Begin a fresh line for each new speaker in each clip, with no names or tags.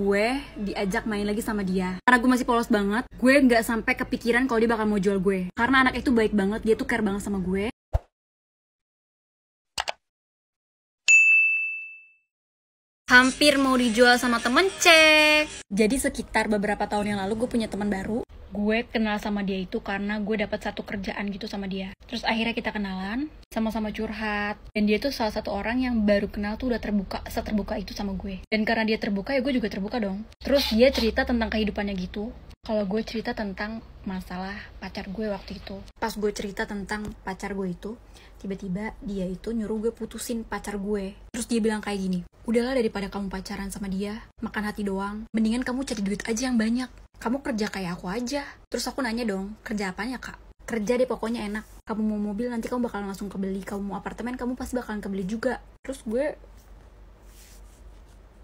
gue diajak main lagi sama dia karena gue masih polos banget gue nggak sampai kepikiran kalau dia bakal mau jual gue karena anak itu baik banget dia tuh care banget sama gue hampir mau dijual sama temen cek jadi sekitar beberapa tahun yang lalu gue punya teman baru gue kenal sama dia itu karena gue dapat satu kerjaan gitu sama dia. Terus akhirnya kita kenalan, sama-sama curhat. Dan dia tuh salah satu orang yang baru kenal tuh udah terbuka, terbuka itu sama gue. Dan karena dia terbuka ya gue juga terbuka dong. Terus dia cerita tentang kehidupannya gitu. Kalau gue cerita tentang masalah pacar gue waktu itu. Pas gue cerita tentang pacar gue itu, tiba-tiba dia itu nyuruh gue putusin pacar gue Terus dia bilang kayak gini, udahlah daripada kamu pacaran sama dia, makan hati doang, mendingan kamu cari duit aja yang banyak. Kamu kerja kayak aku aja. Terus aku nanya dong, kerja apanya kak? Kerja deh pokoknya enak. Kamu mau mobil nanti kamu bakalan langsung kebeli. Kamu mau apartemen kamu pasti bakalan kebeli juga. Terus gue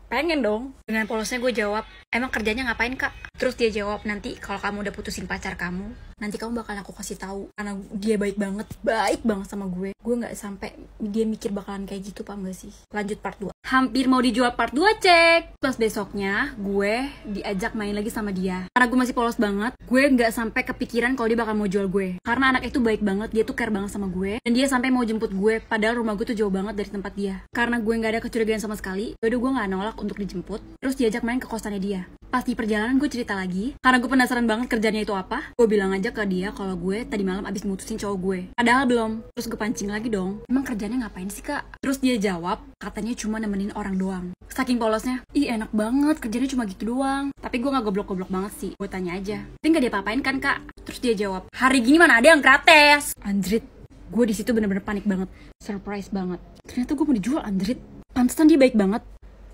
pengen dong. Dengan polosnya gue jawab, emang kerjanya ngapain kak? Terus dia jawab, nanti kalau kamu udah putusin pacar kamu, nanti kamu bakal aku kasih tahu karena dia baik banget, baik banget sama gue. Gue nggak sampai dia mikir bakalan kayak gitu, paham gak sih? Lanjut part 2. Hampir mau dijual part 2, cek. Plus besoknya gue diajak main lagi sama dia. Karena gue masih polos banget, gue nggak sampai kepikiran kalau dia bakal mau jual gue. Karena anak itu baik banget, dia tuh care banget sama gue dan dia sampai mau jemput gue padahal rumah gue tuh jauh banget dari tempat dia. Karena gue nggak ada kecurigaan sama sekali, yaudah gue nggak nolak untuk dijemput. Terus diajak main ke kosannya dia. Pas di perjalanan gue cerita cerita lagi karena gue penasaran banget kerjanya itu apa gue bilang aja ke dia kalau gue tadi malam abis mutusin cowok gue padahal belum terus gue pancing lagi dong emang kerjanya ngapain sih kak terus dia jawab katanya cuma nemenin orang doang saking polosnya ih enak banget kerjanya cuma gitu doang tapi gue nggak goblok-goblok banget sih gue tanya aja tapi nggak dia papain kan kak terus dia jawab hari gini mana ada yang gratis Andrit gue di situ bener-bener panik banget surprise banget ternyata gue mau dijual Andrit pantesan dia baik banget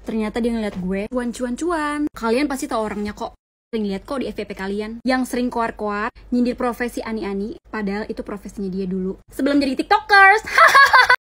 ternyata dia ngeliat gue cuan cuan cuan kalian pasti tau orangnya kok sering lihat kok di FVP kalian yang sering koar-koar nyindir profesi ani-ani padahal itu profesinya dia dulu sebelum jadi tiktokers